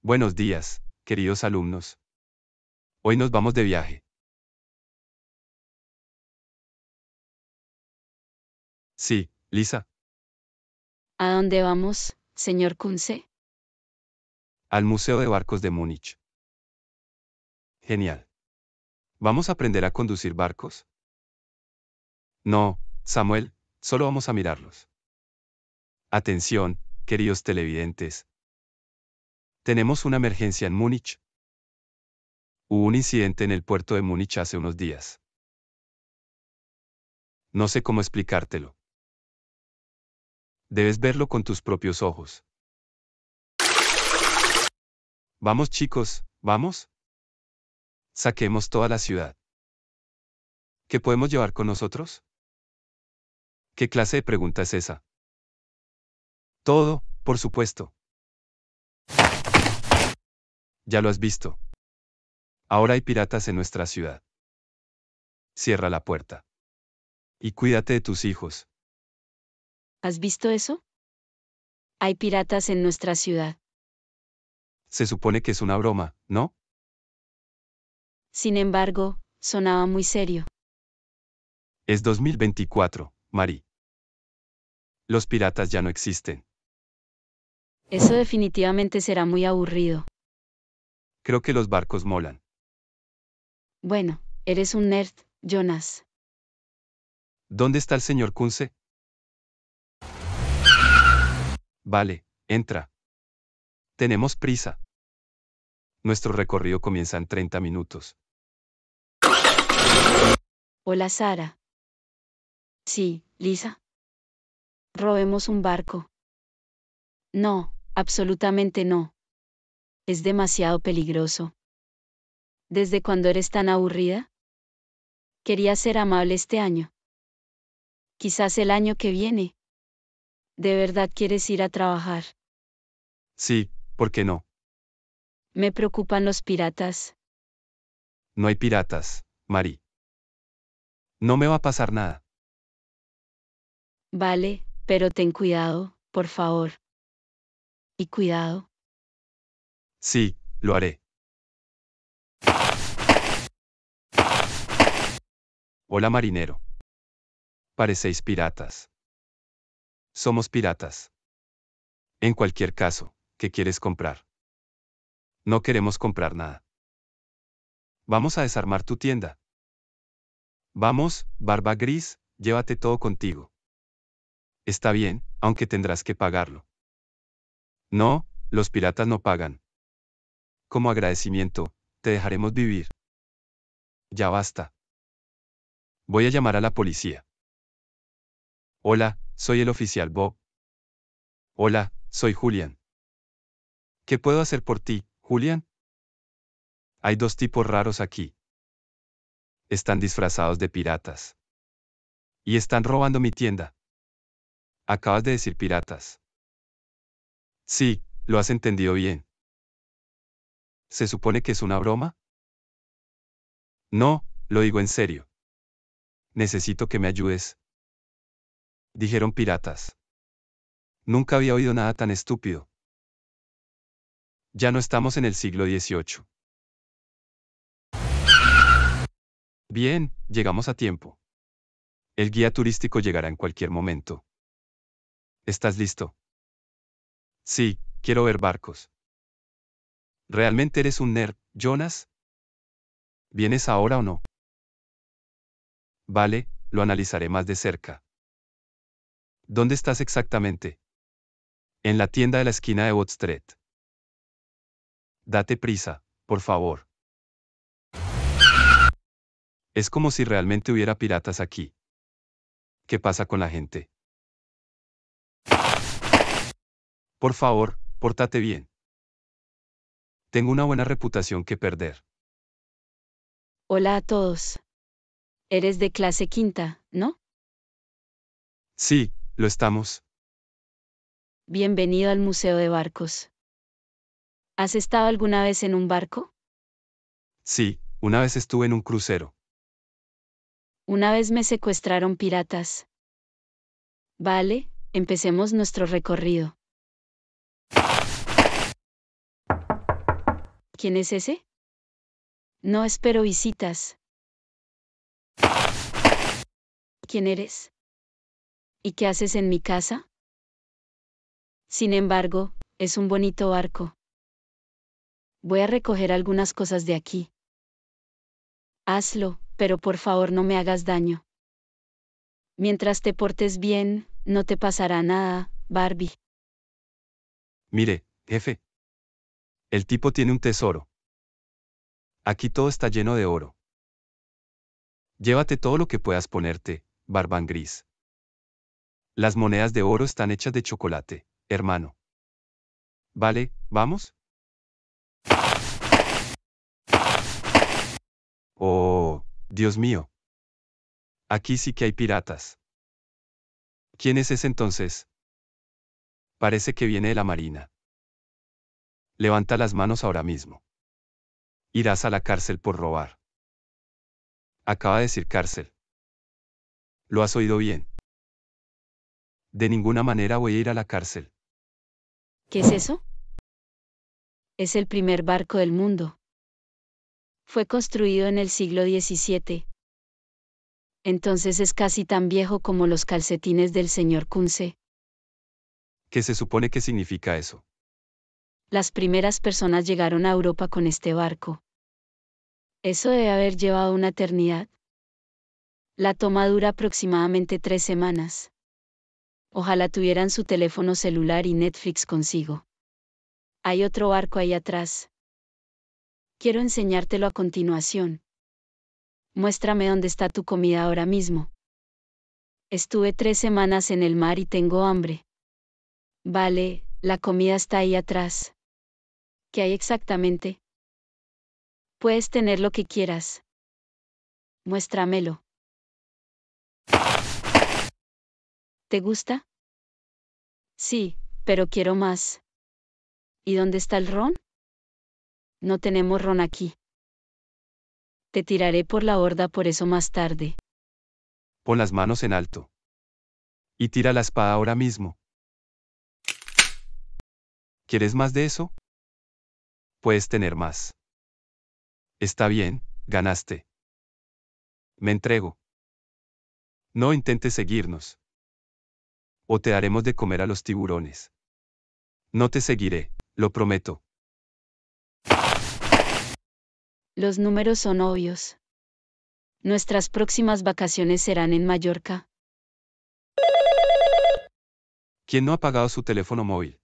Buenos días, queridos alumnos. Hoy nos vamos de viaje. Sí, Lisa. ¿A dónde vamos, señor Kunze? Al Museo de Barcos de Múnich. Genial. ¿Vamos a aprender a conducir barcos? No, Samuel, solo vamos a mirarlos. Atención, queridos televidentes, tenemos una emergencia en Múnich. Hubo un incidente en el puerto de Múnich hace unos días. No sé cómo explicártelo. Debes verlo con tus propios ojos. Vamos chicos, vamos. Saquemos toda la ciudad. ¿Qué podemos llevar con nosotros? ¿Qué clase de pregunta es esa? Todo, por supuesto. Ya lo has visto. Ahora hay piratas en nuestra ciudad. Cierra la puerta. Y cuídate de tus hijos. ¿Has visto eso? Hay piratas en nuestra ciudad. Se supone que es una broma, ¿no? Sin embargo, sonaba muy serio. Es 2024, Mari. Los piratas ya no existen. Eso definitivamente será muy aburrido. Creo que los barcos molan. Bueno, eres un nerd, Jonas. ¿Dónde está el señor Kunze? Vale, entra. Tenemos prisa. Nuestro recorrido comienza en 30 minutos. Hola, Sara. Sí, Lisa. Robemos un barco. No, absolutamente no. Es demasiado peligroso. ¿Desde cuándo eres tan aburrida? Quería ser amable este año. Quizás el año que viene. ¿De verdad quieres ir a trabajar? Sí, ¿por qué no? Me preocupan los piratas. No hay piratas, Mari. No me va a pasar nada. Vale, pero ten cuidado, por favor. Y cuidado. Sí, lo haré. Hola marinero. Parecéis piratas. Somos piratas. En cualquier caso, ¿qué quieres comprar? No queremos comprar nada. Vamos a desarmar tu tienda. Vamos, barba gris, llévate todo contigo. Está bien, aunque tendrás que pagarlo. No, los piratas no pagan como agradecimiento, te dejaremos vivir. Ya basta. Voy a llamar a la policía. Hola, soy el oficial Bob. Hola, soy Julian. ¿Qué puedo hacer por ti, Julian? Hay dos tipos raros aquí. Están disfrazados de piratas. Y están robando mi tienda. Acabas de decir piratas. Sí, lo has entendido bien. ¿Se supone que es una broma? No, lo digo en serio. Necesito que me ayudes. Dijeron piratas. Nunca había oído nada tan estúpido. Ya no estamos en el siglo XVIII. Bien, llegamos a tiempo. El guía turístico llegará en cualquier momento. ¿Estás listo? Sí, quiero ver barcos. ¿Realmente eres un nerd, Jonas? ¿Vienes ahora o no? Vale, lo analizaré más de cerca. ¿Dónde estás exactamente? En la tienda de la esquina de Woodstreet. Street. Date prisa, por favor. Es como si realmente hubiera piratas aquí. ¿Qué pasa con la gente? Por favor, pórtate bien. Tengo una buena reputación que perder. Hola a todos. Eres de clase quinta, ¿no? Sí, lo estamos. Bienvenido al Museo de Barcos. ¿Has estado alguna vez en un barco? Sí, una vez estuve en un crucero. Una vez me secuestraron piratas. Vale, empecemos nuestro recorrido. ¿Quién es ese? No espero visitas. ¿Quién eres? ¿Y qué haces en mi casa? Sin embargo, es un bonito arco. Voy a recoger algunas cosas de aquí. Hazlo, pero por favor no me hagas daño. Mientras te portes bien, no te pasará nada, Barbie. Mire, jefe, el tipo tiene un tesoro. Aquí todo está lleno de oro. Llévate todo lo que puedas ponerte, barbán Gris. Las monedas de oro están hechas de chocolate, hermano. Vale, vamos. Oh, Dios mío. Aquí sí que hay piratas. ¿Quién es ese entonces? Parece que viene de la Marina. Levanta las manos ahora mismo. Irás a la cárcel por robar. Acaba de decir cárcel. Lo has oído bien. De ninguna manera voy a ir a la cárcel. ¿Qué es eso? Es el primer barco del mundo. Fue construido en el siglo XVII. Entonces es casi tan viejo como los calcetines del señor Kunze. ¿Qué se supone que significa eso? Las primeras personas llegaron a Europa con este barco. Eso debe haber llevado una eternidad. La toma dura aproximadamente tres semanas. Ojalá tuvieran su teléfono celular y Netflix consigo. Hay otro barco ahí atrás. Quiero enseñártelo a continuación. Muéstrame dónde está tu comida ahora mismo. Estuve tres semanas en el mar y tengo hambre. Vale, la comida está ahí atrás. ¿qué hay exactamente? Puedes tener lo que quieras. Muéstramelo. ¿Te gusta? Sí, pero quiero más. ¿Y dónde está el ron? No tenemos ron aquí. Te tiraré por la horda por eso más tarde. Pon las manos en alto. Y tira la espada ahora mismo. ¿Quieres más de eso? puedes tener más. Está bien, ganaste. Me entrego. No intentes seguirnos. O te haremos de comer a los tiburones. No te seguiré, lo prometo. Los números son obvios. Nuestras próximas vacaciones serán en Mallorca. ¿Quién no ha pagado su teléfono móvil?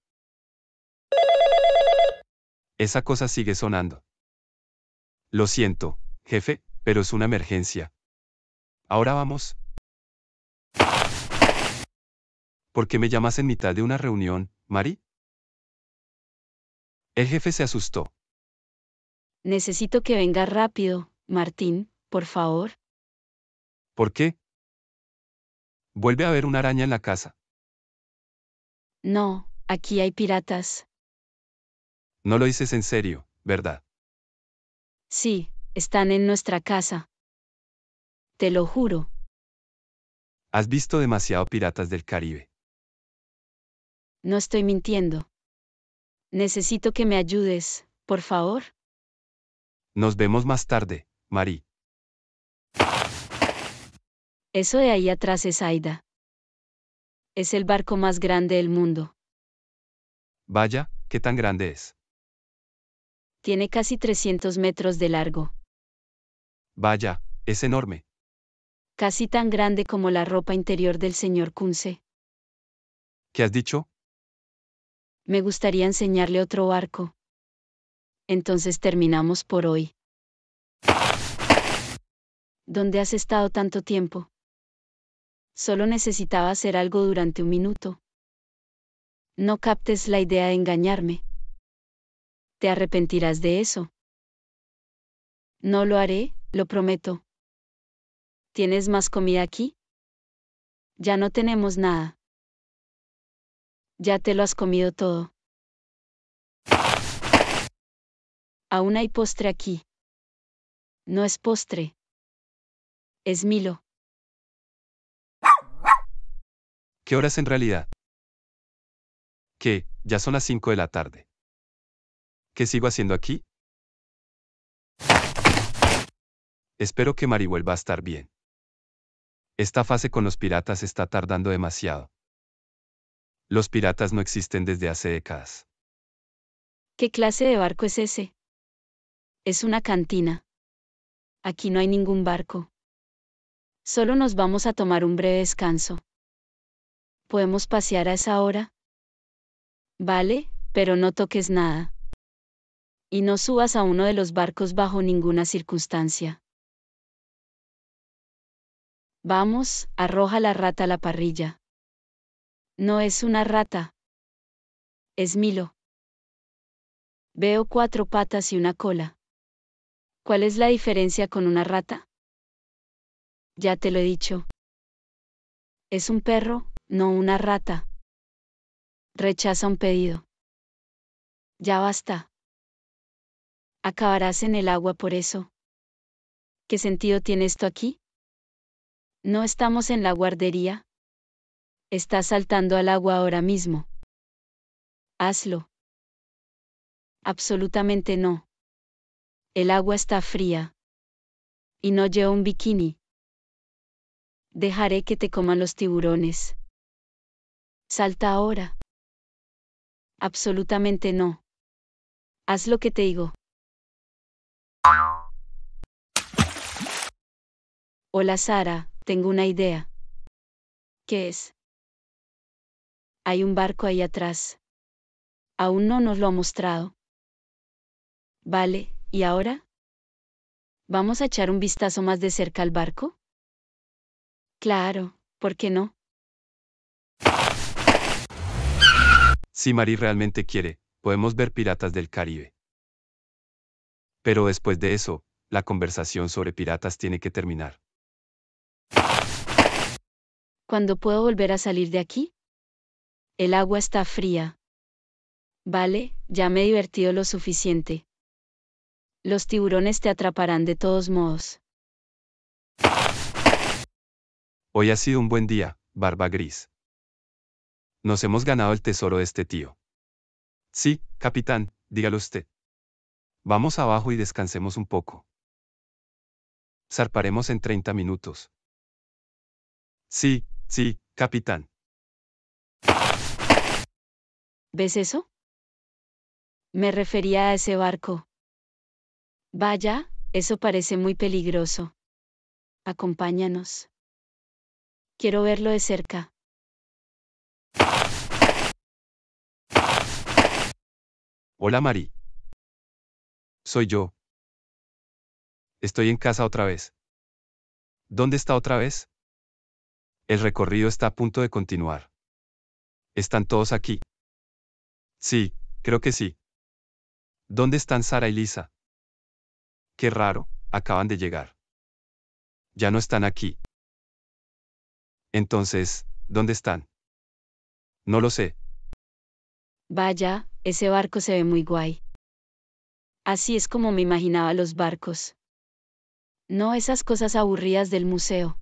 Esa cosa sigue sonando. Lo siento, jefe, pero es una emergencia. Ahora vamos. ¿Por qué me llamas en mitad de una reunión, Mari? El jefe se asustó. Necesito que venga rápido, Martín, por favor. ¿Por qué? Vuelve a haber una araña en la casa. No, aquí hay piratas. No lo dices en serio, ¿verdad? Sí, están en nuestra casa. Te lo juro. Has visto demasiado Piratas del Caribe. No estoy mintiendo. Necesito que me ayudes, por favor. Nos vemos más tarde, Mari. Eso de ahí atrás es Aida. Es el barco más grande del mundo. Vaya, ¿qué tan grande es? Tiene casi 300 metros de largo. Vaya, es enorme. Casi tan grande como la ropa interior del señor Kunze. ¿Qué has dicho? Me gustaría enseñarle otro barco. Entonces terminamos por hoy. ¿Dónde has estado tanto tiempo? Solo necesitaba hacer algo durante un minuto. No captes la idea de engañarme te arrepentirás de eso. No lo haré, lo prometo. ¿Tienes más comida aquí? Ya no tenemos nada. Ya te lo has comido todo. Aún hay postre aquí. No es postre. Es Milo. ¿Qué horas en realidad? Que, ya son las 5 de la tarde. ¿Qué sigo haciendo aquí? Espero que Mari vuelva a estar bien. Esta fase con los piratas está tardando demasiado. Los piratas no existen desde hace décadas. ¿Qué clase de barco es ese? Es una cantina. Aquí no hay ningún barco. Solo nos vamos a tomar un breve descanso. ¿Podemos pasear a esa hora? Vale, pero no toques nada y no subas a uno de los barcos bajo ninguna circunstancia. Vamos, arroja la rata a la parrilla. No es una rata. Es Milo. Veo cuatro patas y una cola. ¿Cuál es la diferencia con una rata? Ya te lo he dicho. Es un perro, no una rata. Rechaza un pedido. Ya basta acabarás en el agua por eso. ¿Qué sentido tiene esto aquí? No estamos en la guardería. Estás saltando al agua ahora mismo. Hazlo. Absolutamente no. El agua está fría. Y no llevo un bikini. Dejaré que te coman los tiburones. Salta ahora. Absolutamente no. Haz lo que te digo. Hola Sara, tengo una idea. ¿Qué es? Hay un barco ahí atrás. Aún no nos lo ha mostrado. Vale, ¿y ahora? ¿Vamos a echar un vistazo más de cerca al barco? Claro, ¿por qué no? Si Mari realmente quiere, podemos ver Piratas del Caribe. Pero después de eso, la conversación sobre piratas tiene que terminar. ¿Cuándo puedo volver a salir de aquí? El agua está fría. Vale, ya me he divertido lo suficiente. Los tiburones te atraparán de todos modos. Hoy ha sido un buen día, Barba Gris. Nos hemos ganado el tesoro de este tío. Sí, capitán, dígalo usted. Vamos abajo y descansemos un poco. Zarparemos en 30 minutos. Sí, Sí, capitán. ¿Ves eso? Me refería a ese barco. Vaya, eso parece muy peligroso. Acompáñanos. Quiero verlo de cerca. Hola Mari. Soy yo. Estoy en casa otra vez. ¿Dónde está otra vez? El recorrido está a punto de continuar. ¿Están todos aquí? Sí, creo que sí. ¿Dónde están Sara y Lisa? Qué raro, acaban de llegar. Ya no están aquí. Entonces, ¿dónde están? No lo sé. Vaya, ese barco se ve muy guay. Así es como me imaginaba los barcos. No esas cosas aburridas del museo.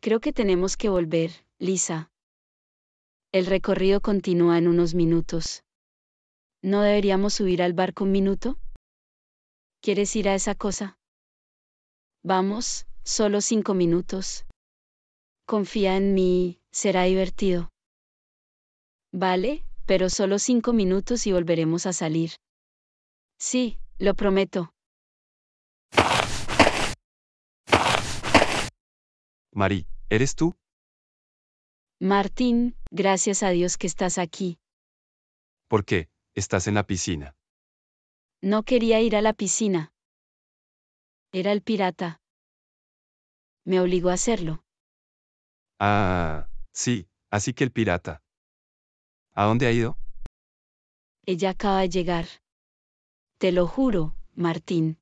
Creo que tenemos que volver, Lisa. El recorrido continúa en unos minutos. ¿No deberíamos subir al barco un minuto? ¿Quieres ir a esa cosa? Vamos, solo cinco minutos. Confía en mí, será divertido. Vale, pero solo cinco minutos y volveremos a salir. Sí, lo prometo. Marí, ¿eres tú? Martín, gracias a Dios que estás aquí. ¿Por qué? Estás en la piscina. No quería ir a la piscina. Era el pirata. Me obligó a hacerlo. Ah, sí, así que el pirata. ¿A dónde ha ido? Ella acaba de llegar. Te lo juro, Martín.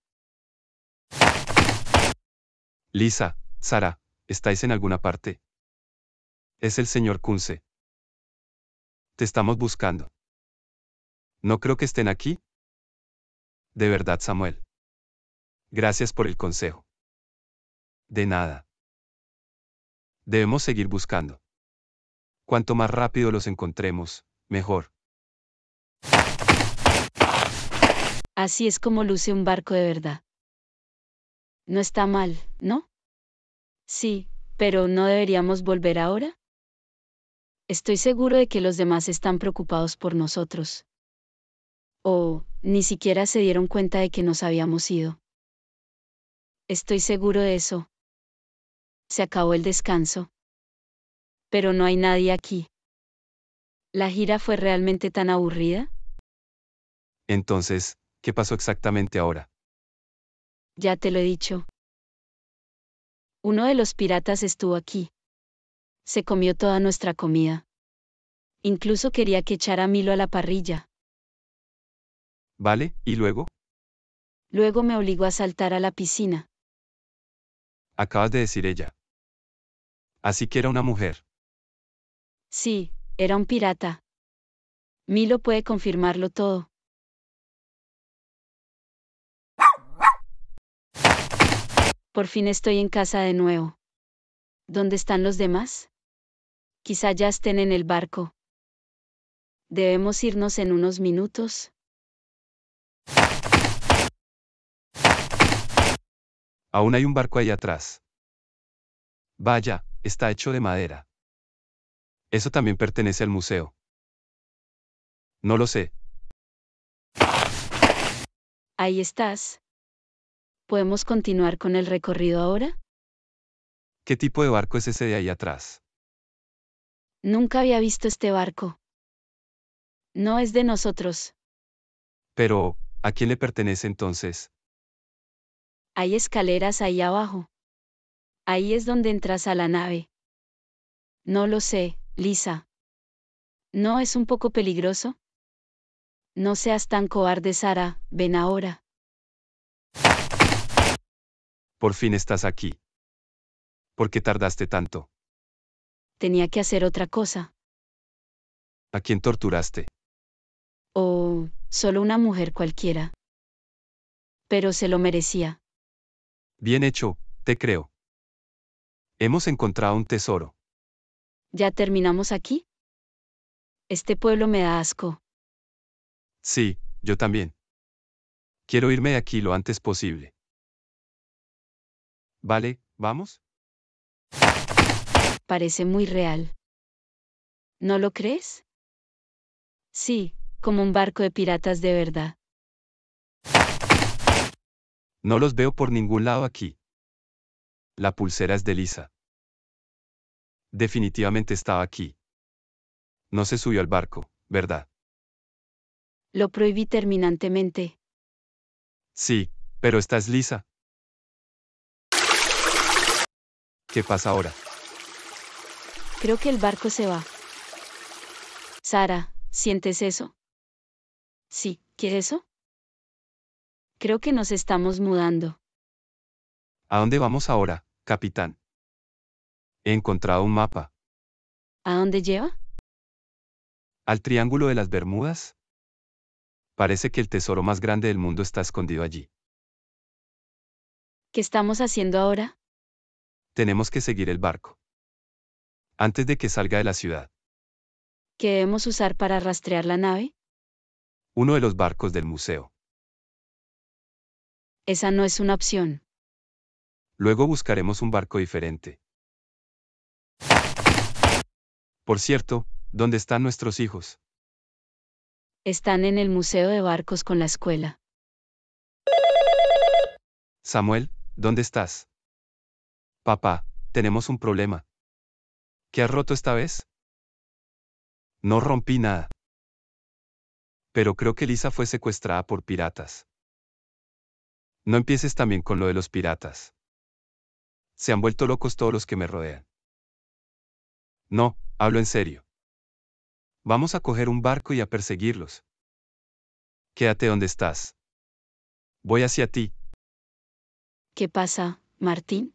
Lisa, Sara, ¿estáis en alguna parte? Es el señor Kunze. Te estamos buscando. No creo que estén aquí. De verdad, Samuel. Gracias por el consejo. De nada. Debemos seguir buscando. Cuanto más rápido los encontremos, mejor. Así es como luce un barco de verdad. No está mal, ¿no? Sí, pero ¿no deberíamos volver ahora? Estoy seguro de que los demás están preocupados por nosotros. O, oh, ni siquiera se dieron cuenta de que nos habíamos ido. Estoy seguro de eso. Se acabó el descanso. Pero no hay nadie aquí. ¿La gira fue realmente tan aburrida? Entonces, ¿qué pasó exactamente ahora? Ya te lo he dicho, uno de los piratas estuvo aquí. Se comió toda nuestra comida. Incluso quería que echara a Milo a la parrilla. Vale, ¿y luego? Luego me obligó a saltar a la piscina. Acabas de decir ella. Así que era una mujer. Sí, era un pirata. Milo puede confirmarlo todo. Por fin estoy en casa de nuevo. ¿Dónde están los demás? Quizá ya estén en el barco. Debemos irnos en unos minutos. Aún hay un barco ahí atrás. Vaya, está hecho de madera. Eso también pertenece al museo. No lo sé. Ahí estás. ¿Podemos continuar con el recorrido ahora? ¿Qué tipo de barco es ese de ahí atrás? Nunca había visto este barco. No es de nosotros. Pero, ¿a quién le pertenece entonces? Hay escaleras ahí abajo. Ahí es donde entras a la nave. No lo sé, Lisa. ¿No es un poco peligroso? No seas tan cobarde, Sara, ven ahora. Por fin estás aquí. ¿Por qué tardaste tanto? Tenía que hacer otra cosa. ¿A quién torturaste? Oh, solo una mujer cualquiera. Pero se lo merecía. Bien hecho, te creo. Hemos encontrado un tesoro. ¿Ya terminamos aquí? Este pueblo me da asco. Sí, yo también. Quiero irme de aquí lo antes posible. Vale, vamos. Parece muy real. ¿No lo crees? Sí, como un barco de piratas de verdad. No los veo por ningún lado aquí. La pulsera es de Lisa. Definitivamente estaba aquí. No se subió al barco, ¿verdad? Lo prohibí terminantemente. Sí, pero estás Lisa, ¿Qué pasa ahora? Creo que el barco se va. Sara, ¿sientes eso? Sí, ¿qué es eso? Creo que nos estamos mudando. ¿A dónde vamos ahora, capitán? He encontrado un mapa. ¿A dónde lleva? ¿Al Triángulo de las Bermudas? Parece que el tesoro más grande del mundo está escondido allí. ¿Qué estamos haciendo ahora? Tenemos que seguir el barco. Antes de que salga de la ciudad. ¿Qué debemos usar para rastrear la nave? Uno de los barcos del museo. Esa no es una opción. Luego buscaremos un barco diferente. Por cierto, ¿dónde están nuestros hijos? Están en el Museo de Barcos con la escuela. Samuel, ¿dónde estás? Papá, tenemos un problema. ¿Qué has roto esta vez? No rompí nada. Pero creo que Lisa fue secuestrada por piratas. No empieces también con lo de los piratas. Se han vuelto locos todos los que me rodean. No, hablo en serio. Vamos a coger un barco y a perseguirlos. Quédate donde estás. Voy hacia ti. ¿Qué pasa, Martín?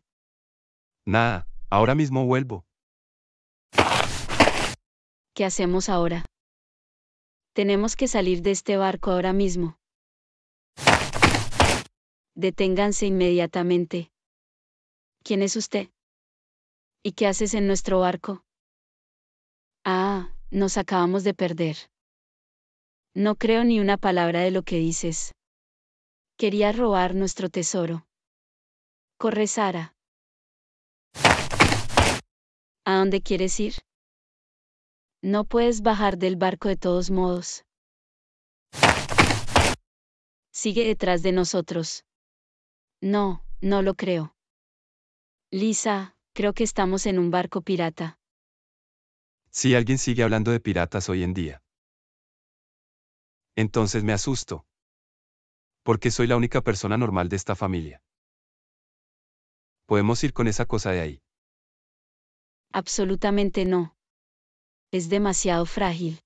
Nada, ahora mismo vuelvo. ¿Qué hacemos ahora? Tenemos que salir de este barco ahora mismo. Deténganse inmediatamente. ¿Quién es usted? ¿Y qué haces en nuestro barco? Ah, nos acabamos de perder. No creo ni una palabra de lo que dices. Quería robar nuestro tesoro. Corre, Sara. ¿A dónde quieres ir? No puedes bajar del barco de todos modos. Sigue detrás de nosotros. No, no lo creo. Lisa, creo que estamos en un barco pirata. Si alguien sigue hablando de piratas hoy en día. Entonces me asusto. Porque soy la única persona normal de esta familia. Podemos ir con esa cosa de ahí. Absolutamente no. Es demasiado frágil.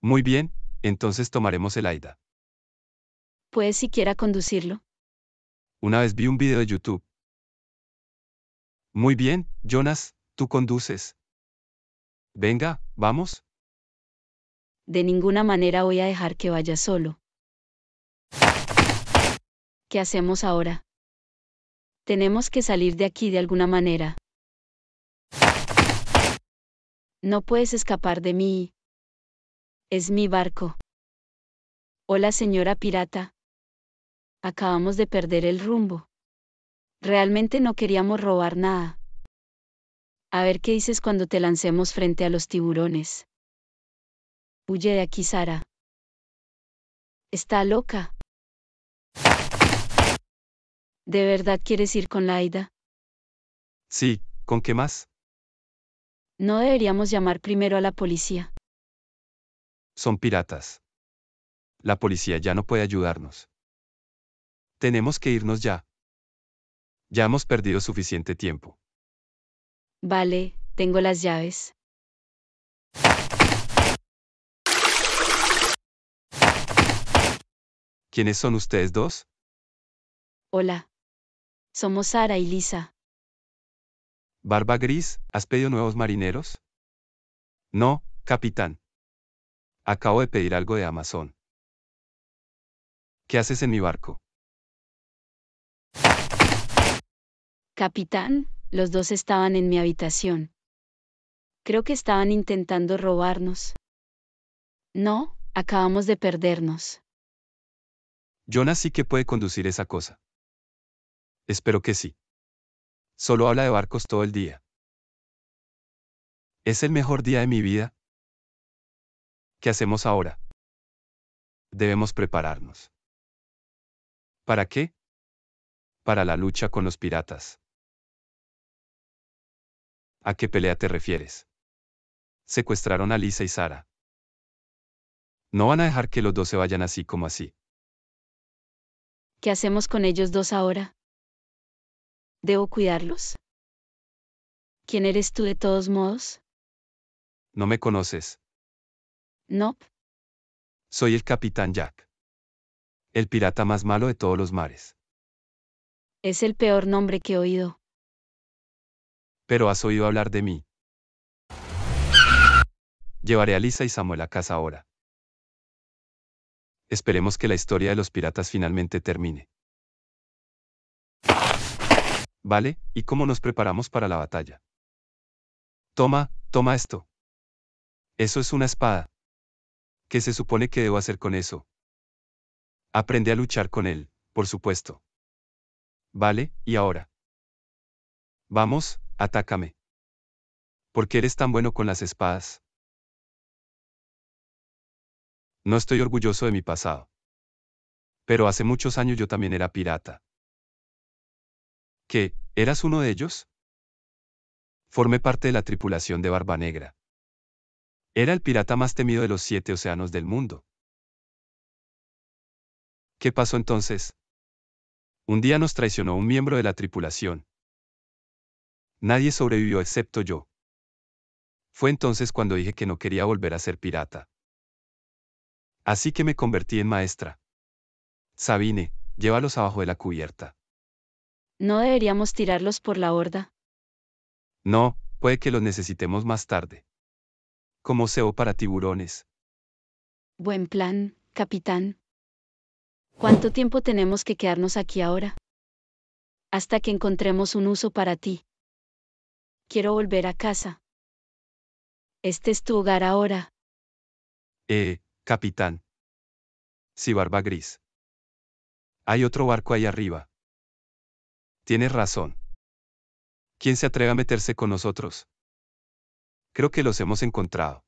Muy bien, entonces tomaremos el AIDA. ¿Puedes siquiera conducirlo? Una vez vi un video de YouTube. Muy bien, Jonas, tú conduces. Venga, vamos. De ninguna manera voy a dejar que vaya solo. ¿Qué hacemos ahora? Tenemos que salir de aquí de alguna manera. No puedes escapar de mí. Es mi barco. Hola señora pirata. Acabamos de perder el rumbo. Realmente no queríamos robar nada. A ver qué dices cuando te lancemos frente a los tiburones. Huye de aquí, Sara. Está loca. ¿De verdad quieres ir con la Sí, ¿con qué más? No deberíamos llamar primero a la policía. Son piratas. La policía ya no puede ayudarnos. Tenemos que irnos ya. Ya hemos perdido suficiente tiempo. Vale, tengo las llaves. ¿Quiénes son ustedes dos? Hola. Somos Sara y Lisa. Barba Gris, ¿has pedido nuevos marineros? No, capitán. Acabo de pedir algo de Amazon. ¿Qué haces en mi barco? Capitán, los dos estaban en mi habitación. Creo que estaban intentando robarnos. No, acabamos de perdernos. Jonas sí que puede conducir esa cosa. Espero que sí. Solo habla de barcos todo el día. Es el mejor día de mi vida. ¿Qué hacemos ahora? Debemos prepararnos. ¿Para qué? Para la lucha con los piratas. ¿A qué pelea te refieres? Secuestraron a Lisa y Sara. No van a dejar que los dos se vayan así como así. ¿Qué hacemos con ellos dos ahora? ¿Debo cuidarlos? ¿Quién eres tú de todos modos? No me conoces. No. Soy el capitán Jack. El pirata más malo de todos los mares. Es el peor nombre que he oído. Pero has oído hablar de mí. Llevaré a Lisa y Samuel a casa ahora. Esperemos que la historia de los piratas finalmente termine. ¿vale? ¿Y cómo nos preparamos para la batalla? Toma, toma esto. Eso es una espada. ¿Qué se supone que debo hacer con eso? Aprende a luchar con él, por supuesto. Vale, ¿y ahora? Vamos, atácame. ¿Por qué eres tan bueno con las espadas? No estoy orgulloso de mi pasado. Pero hace muchos años yo también era pirata. ¿Qué, ¿eras uno de ellos? Formé parte de la tripulación de Barba Negra. Era el pirata más temido de los siete océanos del mundo. ¿Qué pasó entonces? Un día nos traicionó un miembro de la tripulación. Nadie sobrevivió excepto yo. Fue entonces cuando dije que no quería volver a ser pirata. Así que me convertí en maestra. Sabine, llévalos abajo de la cubierta. ¿No deberíamos tirarlos por la horda? No, puede que los necesitemos más tarde. Como SEO para tiburones. Buen plan, capitán. ¿Cuánto tiempo tenemos que quedarnos aquí ahora? Hasta que encontremos un uso para ti. Quiero volver a casa. Este es tu hogar ahora. Eh, capitán. Sí, barba gris. Hay otro barco ahí arriba. Tienes razón. ¿Quién se atreve a meterse con nosotros? Creo que los hemos encontrado.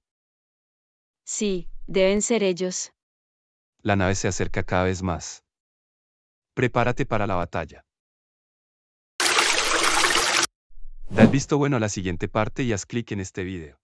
Sí, deben ser ellos. La nave se acerca cada vez más. Prepárate para la batalla. Da el visto bueno a la siguiente parte y haz clic en este video.